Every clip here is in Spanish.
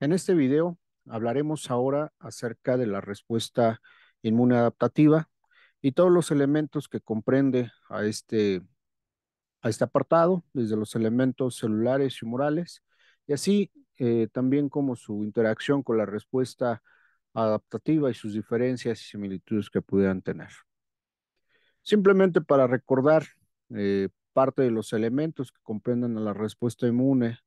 En este video hablaremos ahora acerca de la respuesta inmune adaptativa y todos los elementos que comprende a este, a este apartado, desde los elementos celulares y humorales, y así eh, también como su interacción con la respuesta adaptativa y sus diferencias y similitudes que pudieran tener. Simplemente para recordar eh, parte de los elementos que comprenden a la respuesta inmune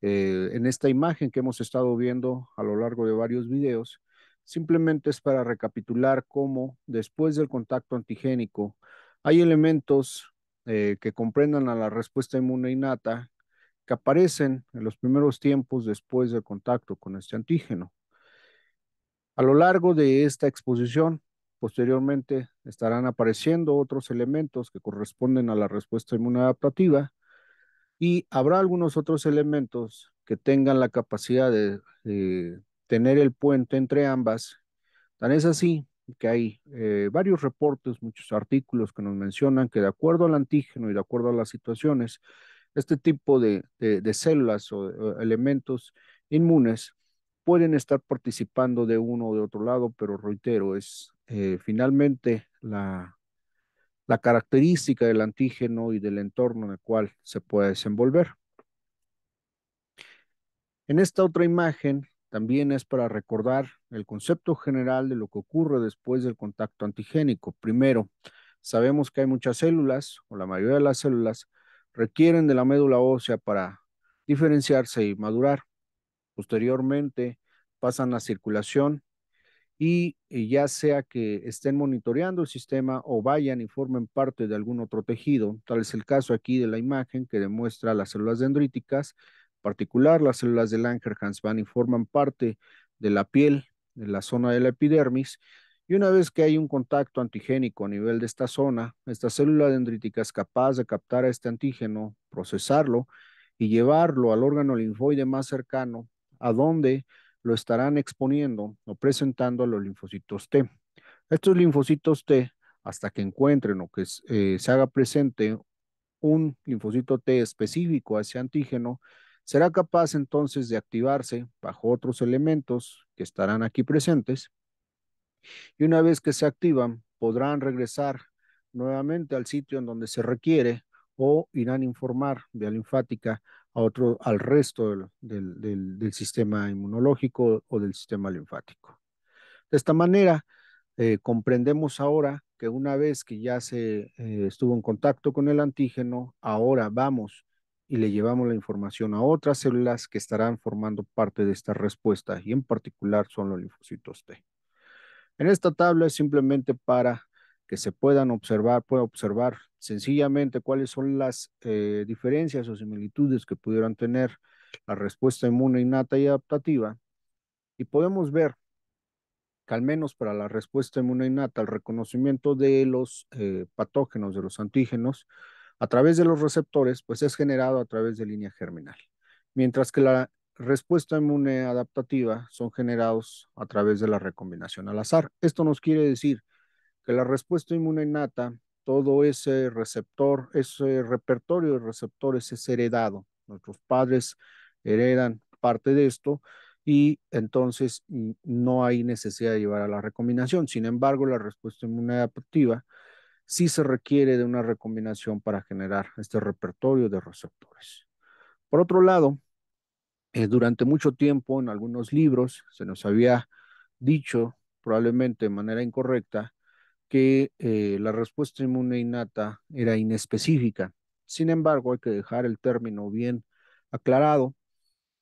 eh, en esta imagen que hemos estado viendo a lo largo de varios videos, simplemente es para recapitular cómo después del contacto antigénico hay elementos eh, que comprendan a la respuesta inmune innata que aparecen en los primeros tiempos después del contacto con este antígeno. A lo largo de esta exposición, posteriormente estarán apareciendo otros elementos que corresponden a la respuesta inmune adaptativa, y habrá algunos otros elementos que tengan la capacidad de, eh, tener el puente entre ambas. Tan es así que hay eh, varios reportes, muchos artículos que nos mencionan que de acuerdo al antígeno y de acuerdo a las situaciones, este tipo de, células o, elementos inmunes pueden estar participando de uno o de otro lado, pero reitero, es eh, finalmente la, la característica del antígeno y del entorno en el cual se puede desenvolver. En esta otra imagen también es para recordar el concepto general de lo que ocurre después del contacto antigénico. Primero, sabemos que hay muchas células, o la mayoría de las células, requieren de la médula ósea para diferenciarse y madurar. Posteriormente, pasan a circulación y eh, ya sea que estén monitoreando el sistema o vayan y formen parte de algún otro tejido, tal es el caso aquí de la imagen que demuestra las células dendríticas, en particular las células de Langerhans van y forman parte de la piel, de la zona de la epidermis, y una vez que hay un contacto antigénico a nivel de esta zona, esta célula dendrítica es capaz de captar a este antígeno, procesarlo y llevarlo al órgano linfoide más cercano, a donde lo estarán exponiendo o presentando a los linfocitos T. Estos linfocitos T, hasta que encuentren o que eh, se haga presente un linfocito T específico a ese antígeno, será capaz entonces de activarse bajo otros elementos que estarán aquí presentes. Y una vez que se activan, podrán regresar nuevamente al sitio en donde se requiere o irán a informar vía linfática otro, al resto del, del, sistema inmunológico o del sistema linfático. De esta manera, eh, comprendemos ahora que una vez que ya se eh, estuvo en contacto con el antígeno, ahora vamos y le llevamos la información a otras células que estarán formando parte de esta respuesta y en particular son los linfocitos T. En esta tabla es simplemente para que se puedan observar, pueda observar sencillamente cuáles son las eh, diferencias o similitudes que pudieran tener la respuesta inmune innata y adaptativa. Y podemos ver que al menos para la respuesta inmune innata, el reconocimiento de los eh, patógenos, de los antígenos, a través de los receptores, pues es generado a través de línea germinal. Mientras que la respuesta inmune adaptativa son generados a través de la recombinación al azar. Esto nos quiere decir que la respuesta inmune innata, todo ese receptor, ese repertorio de receptores es heredado. Nuestros padres heredan parte de esto y entonces no hay necesidad de llevar a la recombinación. Sin embargo, la respuesta inmune adaptativa sí se requiere de una recombinación para generar este repertorio de receptores. Por otro lado, eh, durante mucho tiempo en algunos libros se nos había dicho, probablemente de manera incorrecta, que eh, la respuesta inmune innata era inespecífica. Sin embargo, hay que dejar el término bien aclarado,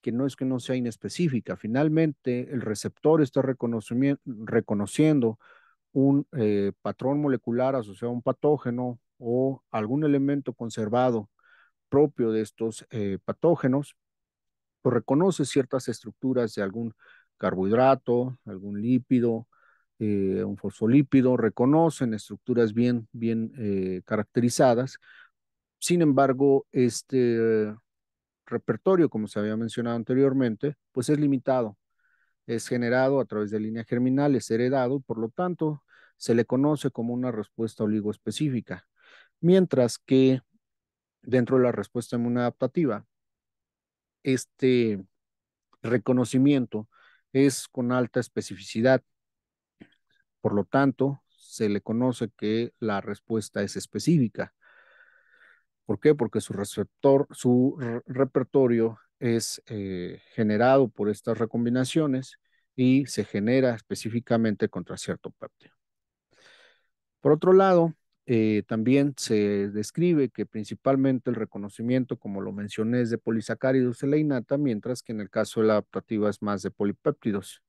que no es que no sea inespecífica. Finalmente, el receptor está reconociendo un eh, patrón molecular asociado a un patógeno o algún elemento conservado propio de estos eh, patógenos, o pues reconoce ciertas estructuras de algún carbohidrato, algún lípido, eh, un fosfolípido, reconocen estructuras bien, bien eh, caracterizadas. Sin embargo, este repertorio, como se había mencionado anteriormente, pues es limitado. Es generado a través de líneas germinales, heredado, por lo tanto se le conoce como una respuesta oligoespecífica. Mientras que dentro de la respuesta inmune este reconocimiento es con alta especificidad, por lo tanto, se le conoce que la respuesta es específica. ¿Por qué? Porque su receptor, su repertorio es eh, generado por estas recombinaciones y se genera específicamente contra cierto péptido. Por otro lado, eh, también se describe que principalmente el reconocimiento, como lo mencioné, es de polisacáridos de la innata, mientras que en el caso de la adaptativa es más de polipéptidos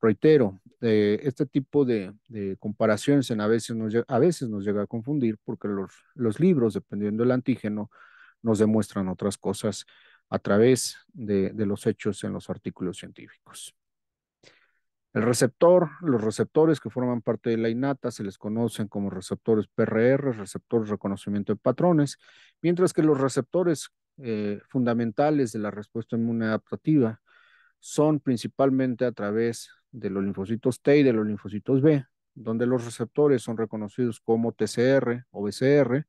reitero, eh, este tipo de, comparaciones a, veces nos, a veces nos llega a confundir porque los, libros, dependiendo del antígeno, nos demuestran otras cosas a través de, los hechos en los artículos científicos. El receptor, los receptores que forman parte de la innata se les conocen como receptores PRR, receptores de reconocimiento de patrones, mientras que los receptores eh, fundamentales de la respuesta inmune adaptativa son principalmente a través de los linfocitos T y de los linfocitos B, donde los receptores son reconocidos como TCR o BCR,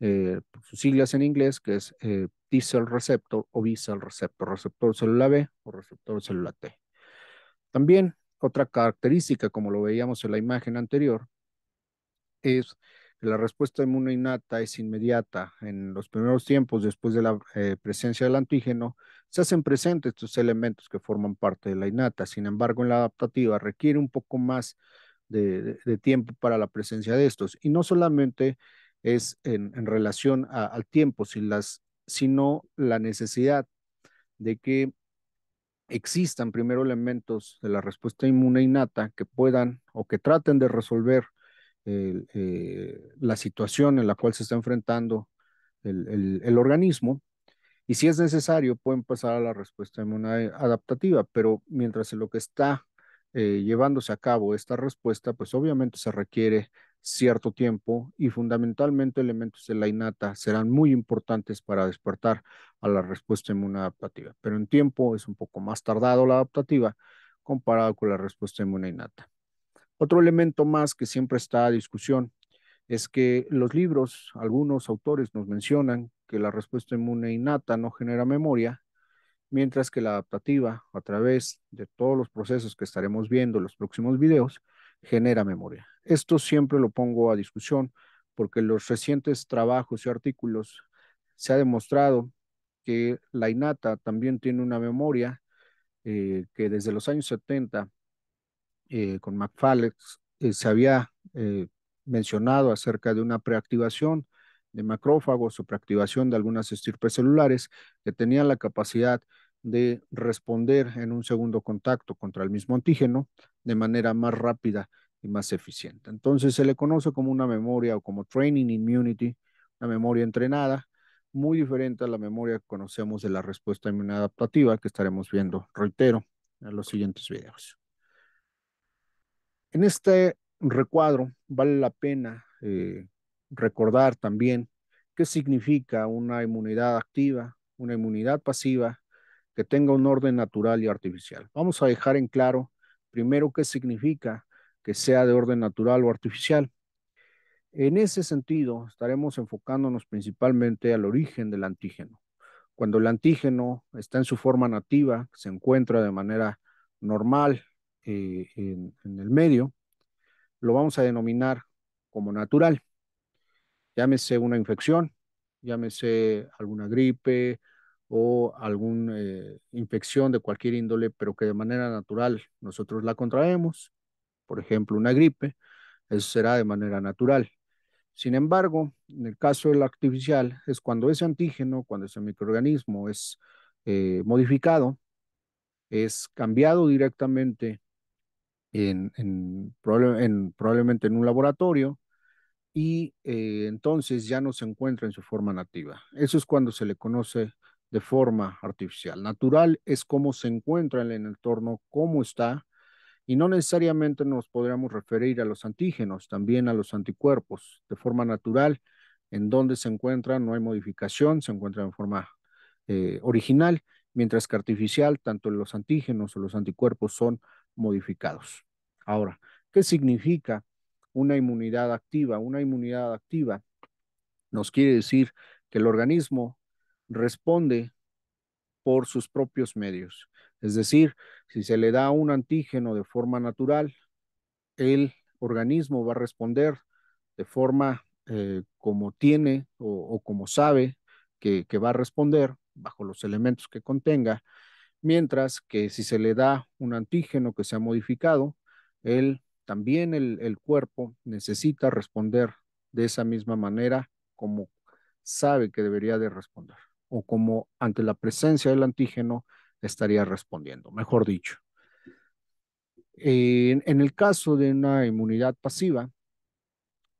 eh, sus siglas en inglés, que es eh, T-cell receptor o B-cell receptor, receptor célula B o receptor célula T. También otra característica, como lo veíamos en la imagen anterior, es que la respuesta inmune innata es inmediata en los primeros tiempos después de la eh, presencia del antígeno se hacen presentes estos elementos que forman parte de la innata. Sin embargo, en la adaptativa requiere un poco más de, tiempo para la presencia de estos. Y no solamente es en, relación al tiempo, sino la necesidad de que existan primero elementos de la respuesta inmune innata que puedan o que traten de resolver eh, la situación en la cual se está enfrentando el, organismo y si es necesario, pueden pasar a la respuesta inmune adaptativa, pero mientras en lo que está eh, llevándose a cabo esta respuesta, pues obviamente se requiere cierto tiempo y fundamentalmente elementos de la innata serán muy importantes para despertar a la respuesta inmune adaptativa, pero en tiempo es un poco más tardado la adaptativa comparado con la respuesta inmune innata. Otro elemento más que siempre está a discusión es que los libros, algunos autores nos mencionan que la respuesta inmune innata no genera memoria, mientras que la adaptativa, a través de todos los procesos que estaremos viendo en los próximos videos, genera memoria. Esto siempre lo pongo a discusión porque en los recientes trabajos y artículos se ha demostrado que la innata también tiene una memoria eh, que desde los años 70 eh, con McFallex eh, se había mencionado acerca de una preactivación de macrófagos o de algunas estirpes celulares que tenían la capacidad de responder en un segundo contacto contra el mismo antígeno de manera más rápida y más eficiente. Entonces se le conoce como una memoria o como training immunity, una memoria entrenada, muy diferente a la memoria que conocemos de la respuesta adaptativa que estaremos viendo, reitero, en los siguientes videos. En este recuadro vale la pena eh, recordar también qué significa una inmunidad activa, una inmunidad pasiva que tenga un orden natural y artificial. Vamos a dejar en claro primero qué significa que sea de orden natural o artificial. En ese sentido, estaremos enfocándonos principalmente al origen del antígeno. Cuando el antígeno está en su forma nativa, se encuentra de manera normal eh, en, en el medio, lo vamos a denominar como natural llámese una infección, llámese alguna gripe o alguna eh, infección de cualquier índole, pero que de manera natural nosotros la contraemos, por ejemplo, una gripe, eso será de manera natural. Sin embargo, en el caso del artificial, es cuando ese antígeno, cuando ese microorganismo es eh, modificado, es cambiado directamente en, probablemente en un laboratorio y eh, entonces ya no se encuentra en su forma nativa. Eso es cuando se le conoce de forma artificial. Natural es cómo se encuentra en el entorno, cómo está, y no necesariamente nos podríamos referir a los antígenos, también a los anticuerpos, de forma natural, en donde se encuentran, no hay modificación, se encuentra en forma eh, original, mientras que artificial, tanto los antígenos o los anticuerpos son modificados. Ahora, ¿qué significa una inmunidad activa. Una inmunidad activa nos quiere decir que el organismo responde por sus propios medios. Es decir, si se le da un antígeno de forma natural, el organismo va a responder de forma eh, como tiene o, como sabe que, que va a responder bajo los elementos que contenga, mientras que si se le da un antígeno que se ha modificado, el también el, cuerpo necesita responder de esa misma manera como sabe que debería de responder o como ante la presencia del antígeno estaría respondiendo, mejor dicho. En, el caso de una inmunidad pasiva,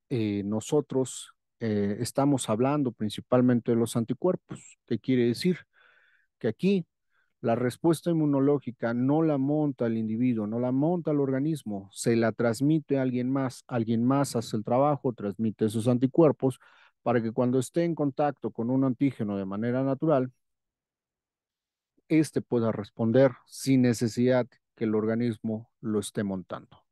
eh, nosotros eh, estamos hablando principalmente de los anticuerpos. ¿Qué quiere decir? Que aquí la respuesta inmunológica no la monta el individuo, no la monta el organismo, se la transmite a alguien más, alguien más hace el trabajo, transmite sus anticuerpos para que cuando esté en contacto con un antígeno de manera natural, este pueda responder sin necesidad que el organismo lo esté montando.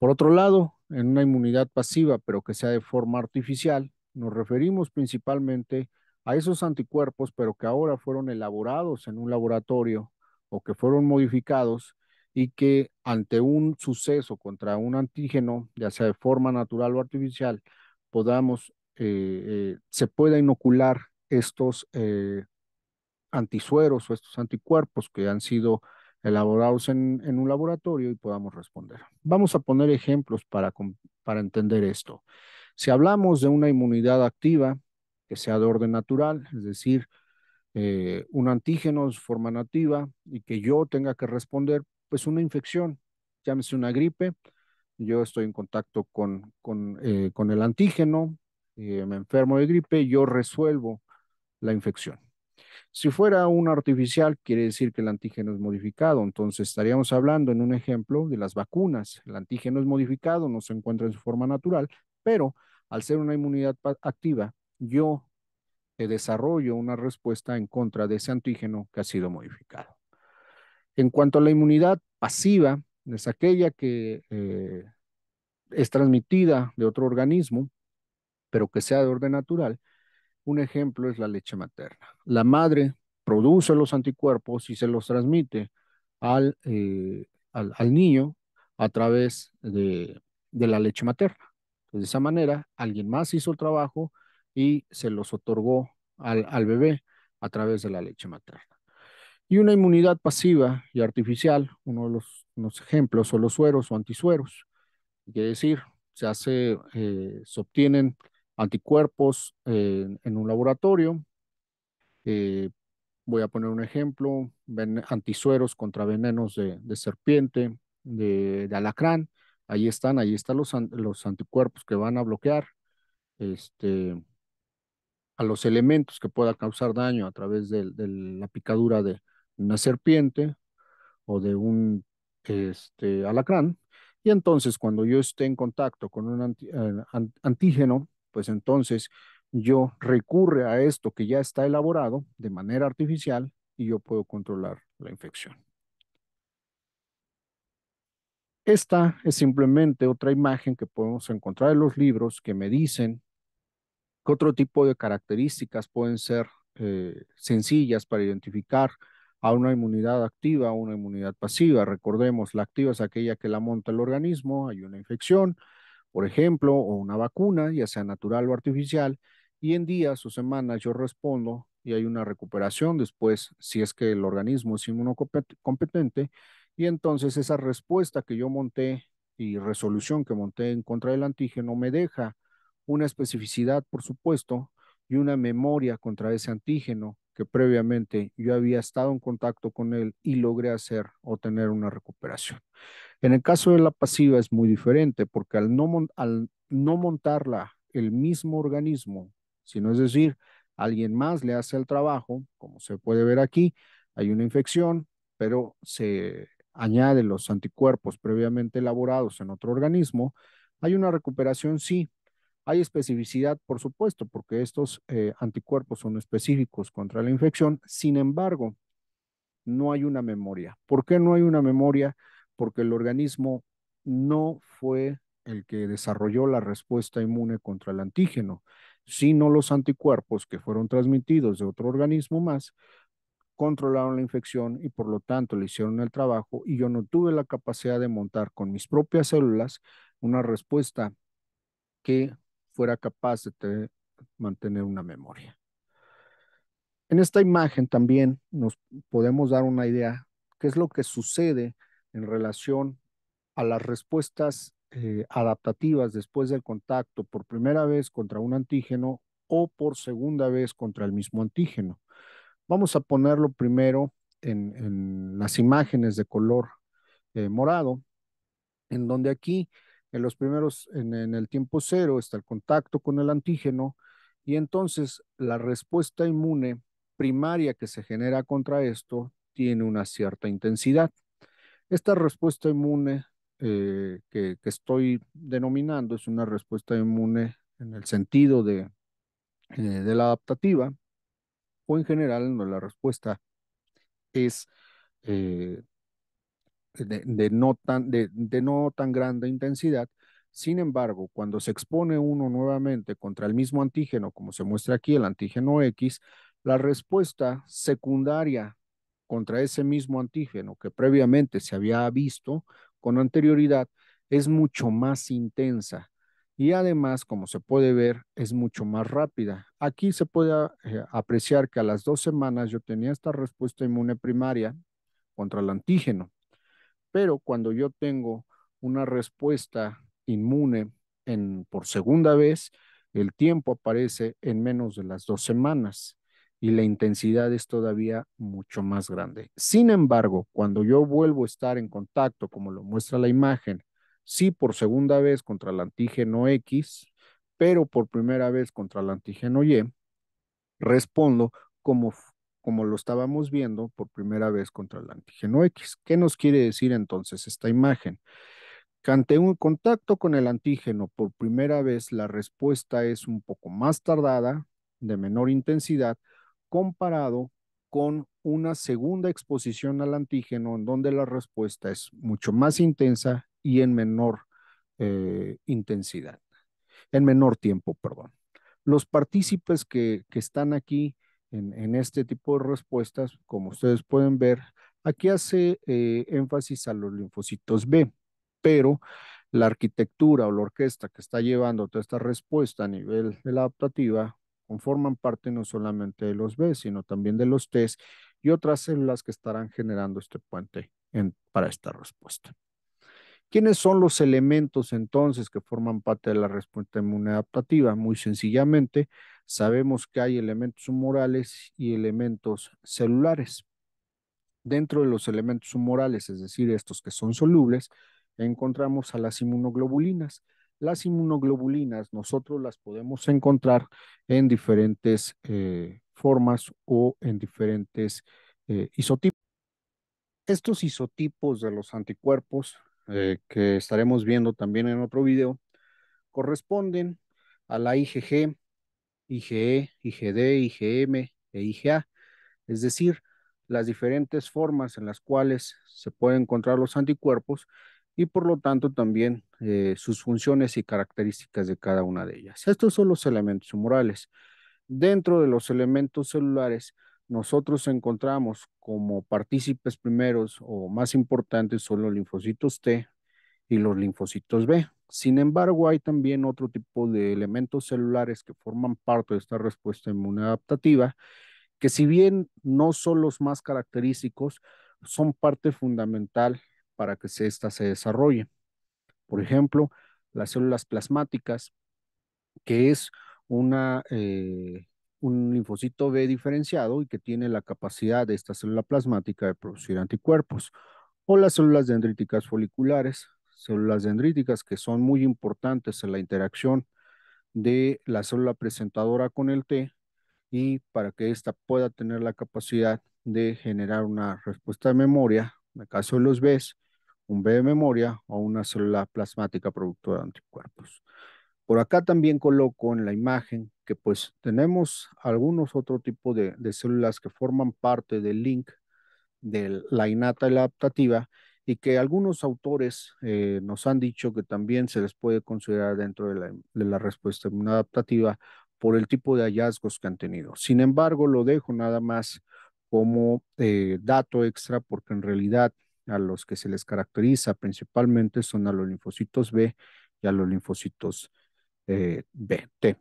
Por otro lado, en una inmunidad pasiva, pero que sea de forma artificial, nos referimos principalmente a a esos anticuerpos, pero que ahora fueron elaborados en un laboratorio o que fueron modificados y que ante un suceso contra un antígeno, ya sea de forma natural o artificial, podamos, eh, eh, se pueda inocular estos eh, antisueros o estos anticuerpos que han sido elaborados en, en, un laboratorio y podamos responder. Vamos a poner ejemplos para, para entender esto. Si hablamos de una inmunidad activa, que sea de orden natural, es decir, eh, un antígeno de forma nativa y que yo tenga que responder, pues una infección, llámese una gripe, yo estoy en contacto con, con, eh, con el antígeno, eh, me enfermo de gripe, yo resuelvo la infección. Si fuera un artificial, quiere decir que el antígeno es modificado. Entonces estaríamos hablando en un ejemplo de las vacunas. El antígeno es modificado, no se encuentra en su forma natural, pero al ser una inmunidad activa, yo desarrollo una respuesta en contra de ese antígeno que ha sido modificado. En cuanto a la inmunidad pasiva, es aquella que eh, es transmitida de otro organismo, pero que sea de orden natural. Un ejemplo es la leche materna. La madre produce los anticuerpos y se los transmite al, eh, niño a través de, la leche materna. de esa manera, alguien más hizo el trabajo y se los otorgó al, bebé a través de la leche materna. Y una inmunidad pasiva y artificial, uno de los ejemplos son los sueros o antisueros. Quiere decir, se hace, eh, se obtienen anticuerpos eh, en un laboratorio. Eh, voy a poner un ejemplo, antisueros contra venenos de, serpiente, de, alacrán. Ahí están, ahí están los, los anticuerpos que van a bloquear. Este, a los elementos que pueda causar daño a través de, la picadura de una serpiente o de un este, alacrán. Y entonces cuando yo esté en contacto con un eh, antígeno, pues entonces yo recurre a esto que ya está elaborado de manera artificial y yo puedo controlar la infección. Esta es simplemente otra imagen que podemos encontrar en los libros que me dicen otro tipo de características pueden ser eh, sencillas para identificar a una inmunidad activa o una inmunidad pasiva? Recordemos, la activa es aquella que la monta el organismo, hay una infección, por ejemplo, o una vacuna, ya sea natural o artificial, y en días o semanas yo respondo y hay una recuperación después si es que el organismo es inmunocompetente y entonces esa respuesta que yo monté y resolución que monté en contra del antígeno me deja una especificidad, por supuesto, y una memoria contra ese antígeno que previamente yo había estado en contacto con él y logré hacer o tener una recuperación. En el caso de la pasiva es muy diferente porque al no, al montarla el mismo organismo, sino es decir, alguien más le hace el trabajo, como se puede ver aquí, hay una infección, pero se añaden los anticuerpos previamente elaborados en otro organismo, hay una recuperación, sí, hay especificidad, por supuesto, porque estos eh, anticuerpos son específicos contra la infección. Sin embargo, no hay una memoria. ¿Por qué no hay una memoria? Porque el organismo no fue el que desarrolló la respuesta inmune contra el antígeno, sino los anticuerpos que fueron transmitidos de otro organismo más controlaron la infección y por lo tanto le hicieron el trabajo y yo no tuve la capacidad de montar con mis propias células una respuesta que fuera capaz de mantener una memoria. En esta imagen también nos podemos dar una idea qué es lo que sucede en relación a las respuestas eh, adaptativas después del contacto por primera vez contra un antígeno o por segunda vez contra el mismo antígeno. Vamos a ponerlo primero en, las imágenes de color eh, morado, en donde aquí en los primeros, en, el tiempo cero, está el contacto con el antígeno y entonces la respuesta inmune primaria que se genera contra esto tiene una cierta intensidad. Esta respuesta inmune eh, que, estoy denominando es una respuesta inmune en el sentido de, eh, la adaptativa, o en general la respuesta es eh, de, no tan, de, no tan grande intensidad. Sin embargo, cuando se expone uno nuevamente contra el mismo antígeno, como se muestra aquí, el antígeno X, la respuesta secundaria contra ese mismo antígeno que previamente se había visto con anterioridad es mucho más intensa y además, como se puede ver, es mucho más rápida. Aquí se puede eh, apreciar que a las dos semanas yo tenía esta respuesta inmune primaria contra el antígeno. Pero cuando yo tengo una respuesta inmune en, por segunda vez, el tiempo aparece en menos de las dos semanas y la intensidad es todavía mucho más grande. Sin embargo, cuando yo vuelvo a estar en contacto, como lo muestra la imagen, sí por segunda vez contra el antígeno X, pero por primera vez contra el antígeno Y, respondo como como lo estábamos viendo por primera vez contra el antígeno X. ¿Qué nos quiere decir entonces esta imagen? Cante ante un contacto con el antígeno por primera vez, la respuesta es un poco más tardada, de menor intensidad, comparado con una segunda exposición al antígeno, en donde la respuesta es mucho más intensa y en menor eh, intensidad, en menor tiempo, perdón. Los partícipes que están aquí en, este tipo de respuestas, como ustedes pueden ver, aquí hace eh, énfasis a los linfocitos B, pero la arquitectura o la orquesta que está llevando toda esta respuesta a nivel de la adaptativa conforman parte no solamente de los B, sino también de los T y otras células que estarán generando este puente para esta respuesta. ¿Quiénes son los elementos entonces que forman parte de la respuesta inmune Muy sencillamente, sabemos que hay elementos humorales y elementos celulares. Dentro de los elementos humorales, es decir, estos que son solubles, encontramos a las inmunoglobulinas. Las inmunoglobulinas nosotros las podemos encontrar en diferentes eh, formas o en diferentes eh, isotipos. Estos isotipos de los anticuerpos eh, que estaremos viendo también en otro video, corresponden a la IgG, IgE, IgD, IgM e IgA, e es decir, las diferentes formas en las cuales se pueden encontrar los anticuerpos y por lo tanto también eh, sus funciones y características de cada una de ellas. Estos son los elementos humorales. Dentro de los elementos celulares, nosotros encontramos como partícipes primeros o más importantes son los linfocitos T y los linfocitos B. Sin embargo, hay también otro tipo de elementos celulares que forman parte de esta respuesta inmune que si bien no son los más característicos, son parte fundamental para que ésta se desarrolle. Por ejemplo, las células plasmáticas, que es una eh, un linfocito B diferenciado y que tiene la capacidad de esta célula plasmática de producir anticuerpos, o las células dendríticas foliculares, células dendríticas que son muy importantes en la interacción de la célula presentadora con el T y para que ésta pueda tener la capacidad de generar una respuesta de memoria, en el caso de los Bs, un B de memoria o una célula plasmática productora de anticuerpos. Por acá también coloco en la imagen que pues tenemos algunos otro tipo de, células que forman parte del link de la innata y la adaptativa y que algunos autores eh, nos han dicho que también se les puede considerar dentro de la, respuesta inmunadaptativa por el tipo de hallazgos que han tenido. Sin embargo, lo dejo nada más como eh, dato extra porque en realidad a los que se les caracteriza principalmente son a los linfocitos B y a los linfocitos B, eh, T.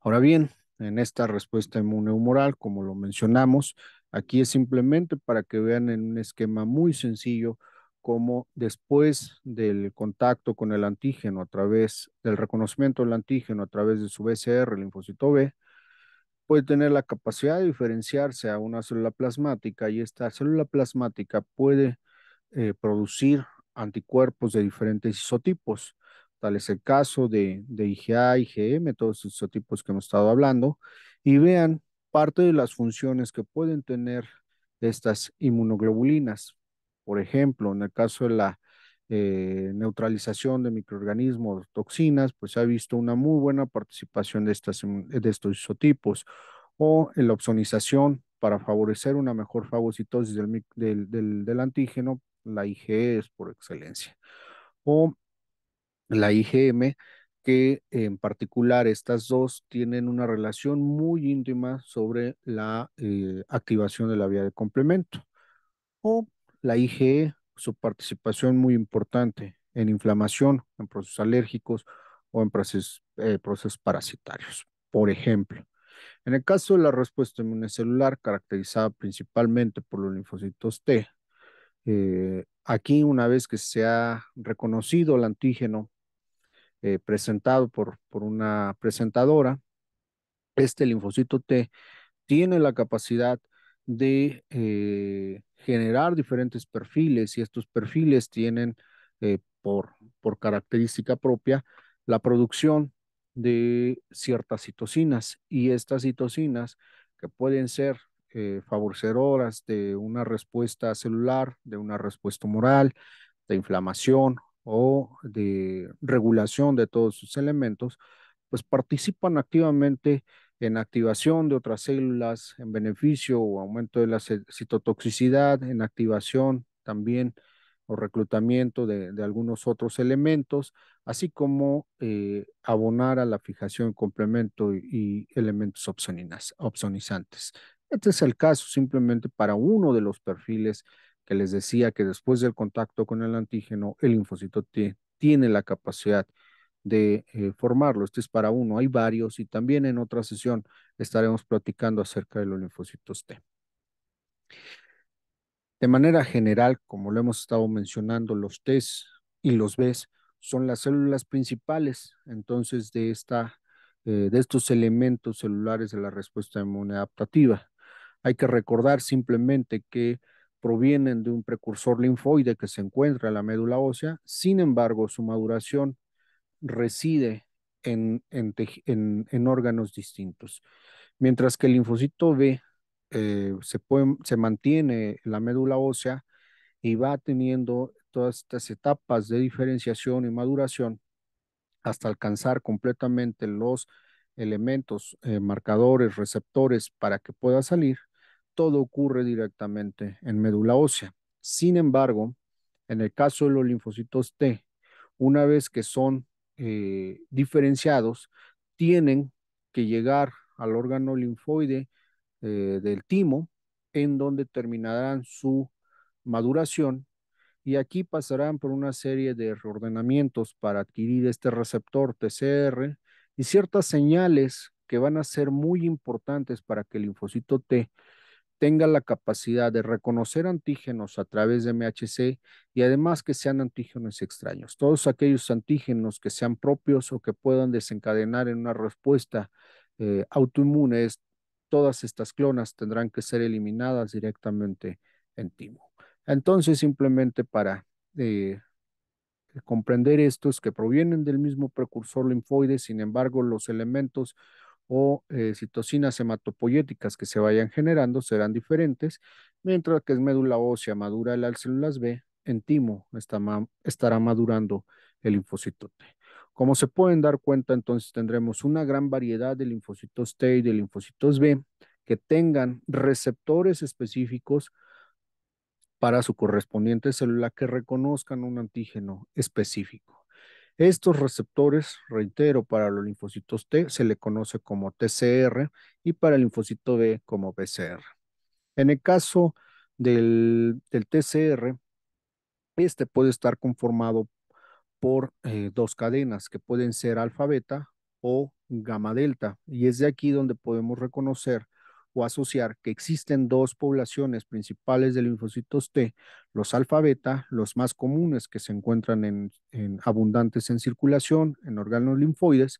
Ahora bien, en esta respuesta humoral, como lo mencionamos, aquí es simplemente para que vean en un esquema muy sencillo cómo después del contacto con el antígeno a través del reconocimiento del antígeno a través de su BCR, el linfocito B, puede tener la capacidad de diferenciarse a una célula plasmática y esta célula plasmática puede eh, producir anticuerpos de diferentes isotipos tal es el caso de, de IGA, IGM, todos estos tipos que hemos estado hablando, y vean parte de las funciones que pueden tener estas inmunoglobulinas. Por ejemplo, en el caso de la eh, neutralización de microorganismos, toxinas, pues se ha visto una muy buena participación de, estas, de estos isotipos. O en la opsonización para favorecer una mejor fagocitosis del, antígeno, la IgE es por excelencia. O la IgM, que en particular estas dos tienen una relación muy íntima sobre la eh, activación de la vía de complemento. O la IgE, su participación muy importante en inflamación, en procesos alérgicos o en eh, procesos, parasitarios, por ejemplo. En el caso de la respuesta celular caracterizada principalmente por los linfocitos T, eh, aquí una vez que se ha reconocido el antígeno eh, presentado por, por una presentadora, este linfocito T tiene la capacidad de eh, generar diferentes perfiles y estos perfiles tienen eh, por, por característica propia la producción de ciertas citocinas y estas citocinas que pueden ser favorecedoras de una respuesta celular, de una respuesta moral, de inflamación o de regulación de todos sus elementos, pues participan activamente en activación de otras células en beneficio o aumento de la citotoxicidad, en activación también o reclutamiento de, algunos otros elementos, así como eh, abonar a la fijación complemento y, elementos opsoninas, opsonizantes. Este es el caso simplemente para uno de los perfiles que les decía que después del contacto con el antígeno, el linfocito T tiene la capacidad de eh, formarlo. Este es para uno, hay varios y también en otra sesión estaremos platicando acerca de los linfocitos T. De manera general, como lo hemos estado mencionando, los T y los B son las células principales, entonces, de, esta, eh, de estos elementos celulares de la respuesta inmune adaptativa. Hay que recordar simplemente que provienen de un precursor linfoide que se encuentra en la médula ósea, sin embargo su maduración reside en, en, órganos distintos. Mientras que el linfocito B eh, se, se mantiene en la médula ósea y va teniendo todas estas etapas de diferenciación y maduración hasta alcanzar completamente los elementos, eh, marcadores, receptores para que pueda salir, todo ocurre directamente en médula ósea. Sin embargo, en el caso de los linfocitos T, una vez que son eh, diferenciados, tienen que llegar al órgano linfoide eh, del timo, en donde terminarán su maduración y aquí pasarán por una serie de reordenamientos para adquirir este receptor TCR y ciertas señales que van a ser muy importantes para que el linfocito T tenga la capacidad de reconocer antígenos a través de MHC y además que sean antígenos extraños. Todos aquellos antígenos que sean propios o que puedan desencadenar en una respuesta eh, autoinmune, todas estas clonas tendrán que ser eliminadas directamente en timo. Entonces, simplemente para eh, comprender estos que provienen del mismo precursor linfoide, sin embargo, los elementos o eh, citocinas hematopoyéticas que se vayan generando serán diferentes, mientras que es médula ósea madura las células B, en timo estará madurando el linfocito T. Como se pueden dar cuenta, entonces tendremos una gran variedad de linfocitos T y de linfocitos B que tengan receptores específicos para su correspondiente célula que reconozcan un antígeno específico. Estos receptores, reitero, para los linfocitos T se le conoce como TCR y para el linfocito B como BCR. En el caso del, TCR, este puede estar conformado por eh, dos cadenas que pueden ser alfa beta o gamma delta y es de aquí donde podemos reconocer o asociar que existen dos poblaciones principales de linfocitos T, los alfa beta, los más comunes que se encuentran en, abundantes en circulación, en órganos linfoides,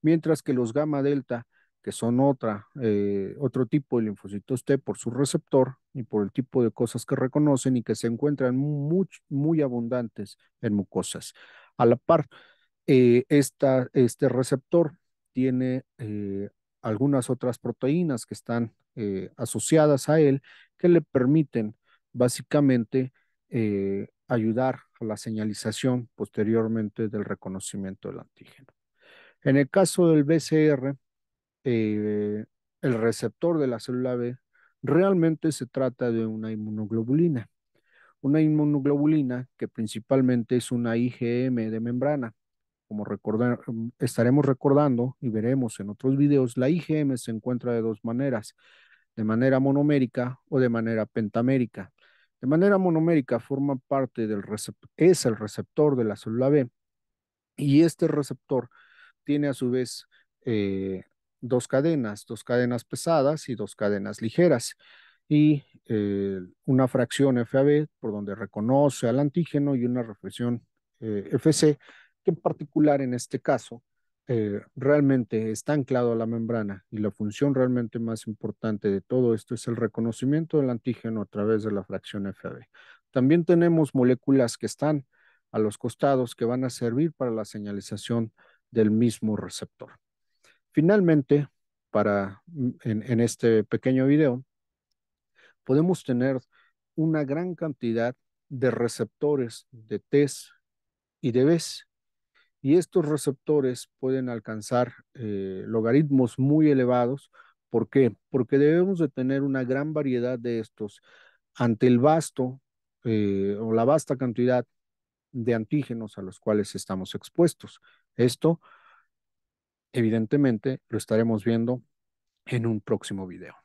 mientras que los gamma delta, que son otra, eh, otro tipo de linfocitos T por su receptor y por el tipo de cosas que reconocen y que se encuentran muy, abundantes en mucosas. A la par, eh, este receptor tiene eh, algunas otras proteínas que están eh, asociadas a él que le permiten básicamente eh, ayudar a la señalización posteriormente del reconocimiento del antígeno. En el caso del BCR, eh, el receptor de la célula B realmente se trata de una inmunoglobulina. Una inmunoglobulina que principalmente es una IgM de membrana. Como recordar, mm, estaremos recordando y veremos en otros videos, la IgM se encuentra de dos maneras, de manera monomérica o de manera pentamérica. De manera monomérica forma parte del es el receptor de la célula B y este receptor tiene a su vez eh, dos cadenas, dos cadenas pesadas y dos cadenas ligeras y eh, una fracción FAB por donde reconoce al antígeno y una reflexión eh, FC que en particular en este caso eh, realmente está anclado a la membrana y la función realmente más importante de todo esto es el reconocimiento del antígeno a través de la fracción FAB. También tenemos moléculas que están a los costados que van a servir para la señalización del mismo receptor. Finalmente, para, mm, en, este pequeño video, podemos tener una gran cantidad de receptores de T y de BES, y estos receptores pueden alcanzar eh, logaritmos muy elevados. ¿Por qué? Porque debemos de tener una gran variedad de estos ante el vasto eh, o la vasta cantidad de antígenos a los cuales estamos expuestos. Esto, evidentemente, lo estaremos viendo en un próximo video.